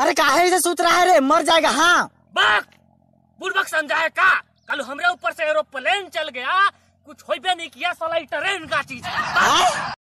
अरे काहे से सूत रहा है रे मर जाएगा हाँ बक बुड़बक समझाए का कल हमरे ऊपर से एरोप्लेन चल गया कुछ हो नहीं किया साला ट्रेन का चीज